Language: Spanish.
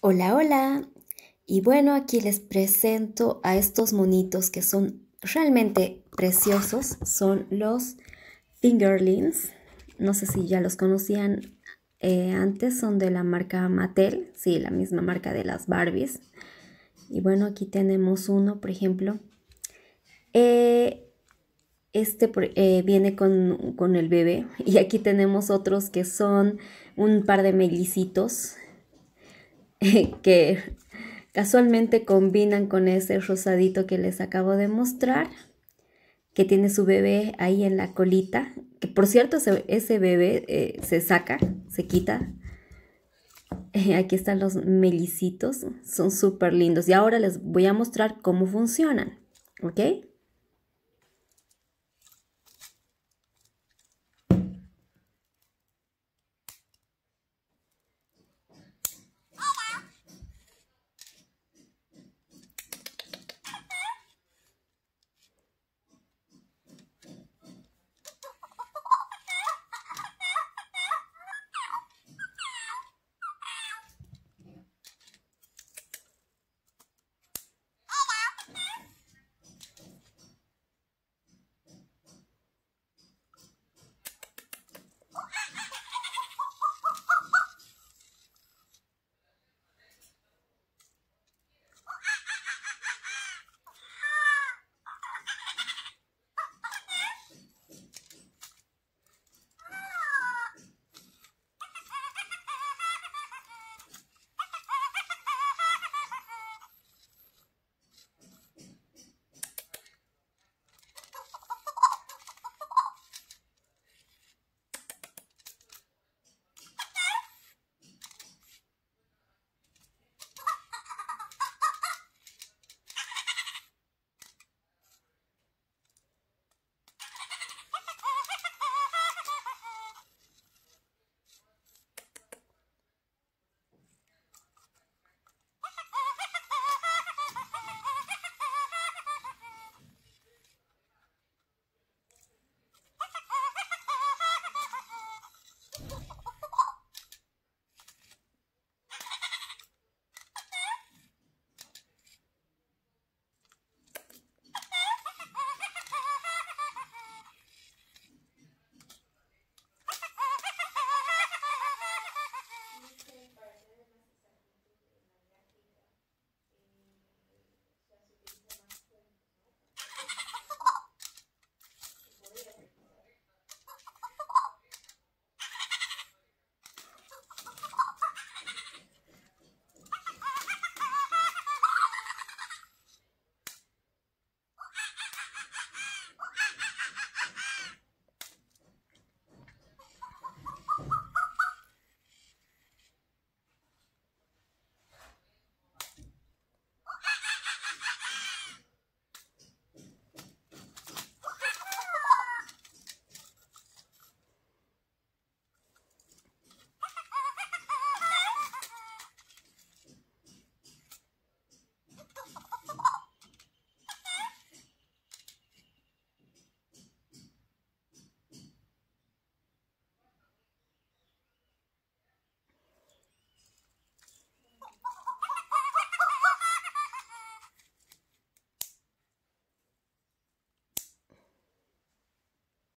Hola, hola. Y bueno, aquí les presento a estos monitos que son realmente preciosos. Son los fingerlings. No sé si ya los conocían eh, antes. Son de la marca Mattel. Sí, la misma marca de las Barbies. Y bueno, aquí tenemos uno, por ejemplo. Eh, este eh, viene con, con el bebé. Y aquí tenemos otros que son un par de mellicitos que casualmente combinan con ese rosadito que les acabo de mostrar, que tiene su bebé ahí en la colita, que por cierto ese bebé eh, se saca, se quita. Eh, aquí están los melicitos, son súper lindos y ahora les voy a mostrar cómo funcionan, ¿ok?